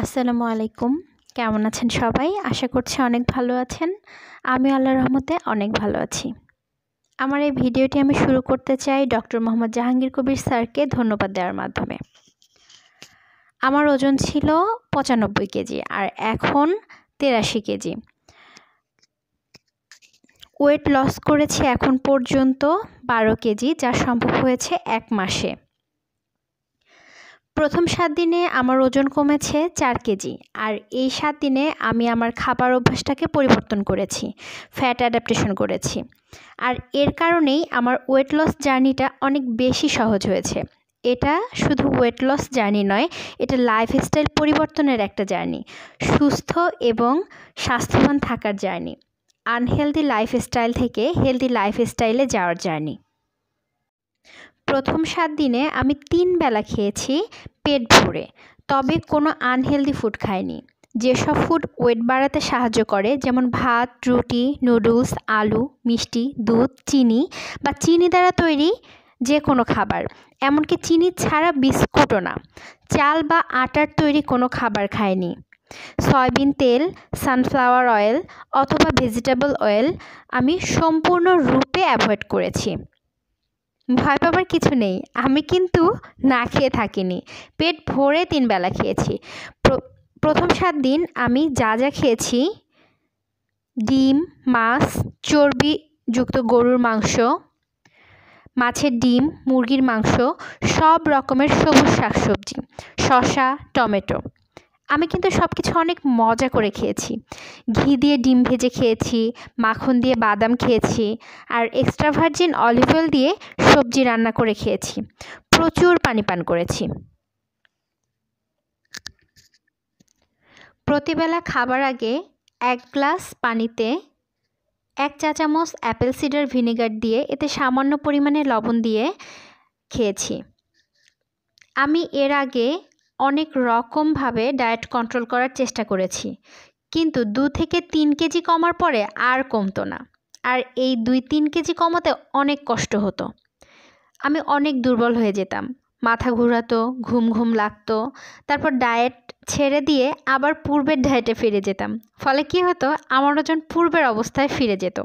আসসালামু আলাইকুম কেমন আছেন সবাই আশা করছি অনেক ভালো আছেন আমি আল্লাহ রহমতে অনেক ভালো আছি আমার এই ভিডিওটি আমি শুরু করতে চাই ডক্টর মোহাম্মদ জাহাঙ্গীর কবির স্যারকে ধন্যবাদ দেওয়ার মাধ্যমে আমার ওজন ছিল পঁচানব্বই কেজি আর এখন তেরাশি কেজি ওয়েট লস করেছি এখন পর্যন্ত বারো কেজি যা সম্ভব হয়েছে এক মাসে প্রথম সাত দিনে আমার ওজন কমেছে চার কেজি আর এই সাত দিনে আমি আমার খাবার অভ্যাসটাকে পরিবর্তন করেছি ফ্যাট অ্যাডাপ্টেশন করেছি আর এর কারণেই আমার ওয়েট লস জার্নিটা অনেক বেশি সহজ হয়েছে এটা শুধু ওয়েট লস জার্নি নয় এটা লাইফস্টাইল পরিবর্তনের একটা জার্নি সুস্থ এবং স্বাস্থ্যবান থাকার জার্নি আনহেলদি লাইফস্টাইল থেকে হেলদি লাইফস্টাইলে যাওয়ার জার্নি প্রথম সাত দিনে আমি তিন বেলা খেয়েছি পেট ভরে তবে কোনো আনহেলদি ফুড খাইনি যেসব ফুড ওয়েট বাড়াতে সাহায্য করে যেমন ভাত রুটি নুডলস আলু মিষ্টি দুধ চিনি বা চিনি দ্বারা তৈরি যে কোনো খাবার এমনকি চিনি ছাড়া বিস্কুটও না চাল বা আটার তৈরি কোনো খাবার খায়নি সয়াবিন তেল সানফ্লাওয়ার অয়েল অথবা ভেজিটেবল অয়েল আমি সম্পূর্ণরূপে অ্যাভয়েড করেছি ভয় পাবার কিছু নেই আমি কিন্তু না খেয়ে থাকিনি পেট ভরে তিন বেলা খেয়েছি প্রথম সাত দিন আমি যা যা খেয়েছি ডিম মাছ চর্বিযুক্ত গরুর মাংস মাছের ডিম মুরগির মাংস সব রকমের সবুজ শাকসবজি শসা টমেটো আমি কিন্তু সব কিছু অনেক মজা করে খেয়েছি ঘি দিয়ে ডিম ভেজে খেয়েছি মাখন দিয়ে বাদাম খেয়েছি আর এক্সট্রা ভার্জিন অলিভ অয়েল দিয়ে সবজি রান্না করে খেয়েছি প্রচুর পানি পান করেছি প্রতিবেলা খাবার আগে এক গ্লাস পানিতে এক চা চামচ অ্যাপেল সিডার ভিনেগার দিয়ে এতে সামান্য পরিমাণে লবণ দিয়ে খেয়েছি আমি এর আগে অনেক রকমভাবে ডায়েট কন্ট্রোল করার চেষ্টা করেছি কিন্তু দু থেকে তিন কেজি কমার পরে আর কমতো না আর এই দুই তিন কেজি কমাতে অনেক কষ্ট হতো আমি অনেক দুর্বল হয়ে যেতাম মাথা ঘোরাতো ঘুম ঘুম লাগতো তারপর ডায়েট ছেড়ে দিয়ে আবার পূর্বের ডায়েটে ফিরে যেতাম ফলে কি হতো আমার ওজন পূর্বের অবস্থায় ফিরে যেত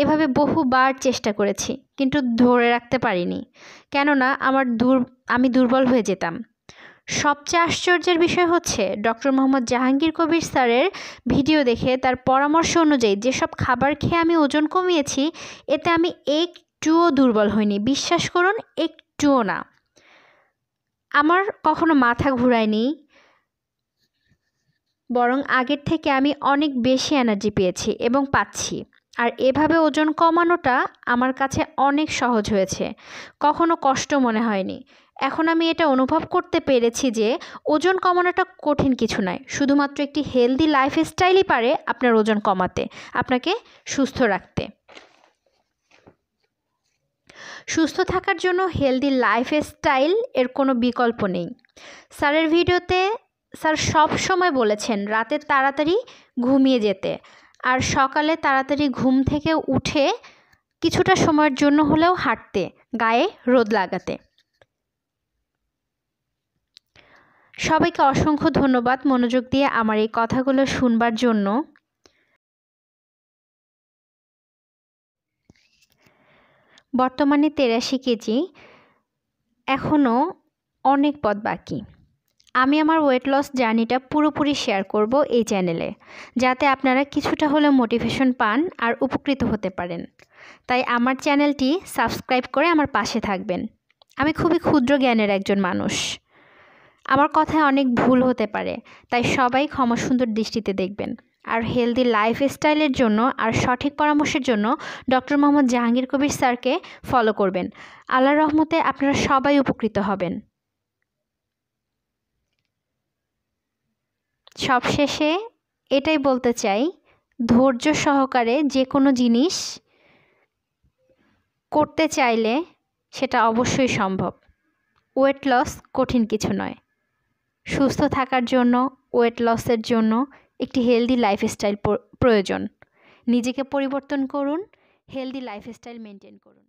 এভাবে বহুবার চেষ্টা করেছি কিন্তু ধরে রাখতে পারিনি কেননা আমার দূর আমি দুর্বল হয়ে যেতাম সবচেয়ে আশ্চর্যের বিষয় হচ্ছে ডক্টর মোহাম্মদ জাহাঙ্গীর কবির স্যারের ভিডিও দেখে তার পরামর্শ অনুযায়ী যেসব খাবার খেয়ে আমি ওজন কমিয়েছি এতে আমি একটুও দুর্বল হইনি বিশ্বাস করুন একটুও না আমার কখনো মাথা ঘুরায়নি বরং আগের থেকে আমি অনেক বেশি এনার্জি পেয়েছি এবং পাচ্ছি আর এভাবে ওজন কমানোটা আমার কাছে অনেক সহজ হয়েছে কখনো কষ্ট মনে হয়নি এখন আমি এটা অনুভব করতে পেরেছি যে ওজন কমানোটা কঠিন কিছু নয় শুধুমাত্র একটি হেলদি লাইফস্টাইলই পারে আপনার ওজন কমাতে আপনাকে সুস্থ রাখতে সুস্থ থাকার জন্য হেলদি লাইফস্টাইল এর কোনো বিকল্প নেই স্যারের ভিডিওতে স্যার সব সময় বলেছেন রাতে তাড়াতাড়ি ঘুমিয়ে যেতে আর সকালে তাড়াতাড়ি ঘুম থেকে উঠে কিছুটা সময়ের জন্য হলেও হাঁটতে গায়ে রোদ লাগাতে সবাইকে অসংখ্য ধন্যবাদ মনোযোগ দিয়ে আমার এই কথাগুলো শুনবার জন্য বর্তমানে তেরাশি কেজি এখনও অনেক পদ বাকি আমি আমার ওয়েট লস জার্নিটা পুরোপুরি শেয়ার করব এই চ্যানেলে যাতে আপনারা কিছুটা হলেও মোটিভেশন পান আর উপকৃত হতে পারেন তাই আমার চ্যানেলটি সাবস্ক্রাইব করে আমার পাশে থাকবেন আমি খুবই ক্ষুদ্র জ্ঞানের একজন মানুষ আমার কথায় অনেক ভুল হতে পারে তাই সবাই ক্ষমা সুন্দর দৃষ্টিতে দেখবেন আর হেলদি লাইফস্টাইলের জন্য আর সঠিক পরামর্শের জন্য ডক্টর মোহাম্মদ জাহাঙ্গীর কবির স্যারকে ফলো করবেন আল্লাহ রহমতে আপনারা সবাই উপকৃত হবেন সবশেষে এটাই বলতে চাই ধৈর্য সহকারে যে কোনো জিনিস করতে চাইলে সেটা অবশ্যই সম্ভব ওয়েট লস কঠিন কিছু নয় সুস্থ থাকার জন্য ওয়েট লসের জন্য একটি হেলদি লাইফস্টাইল প্রয়োজন নিজেকে পরিবর্তন করুন হেলদি লাইফস্টাইল মেনটেন করুন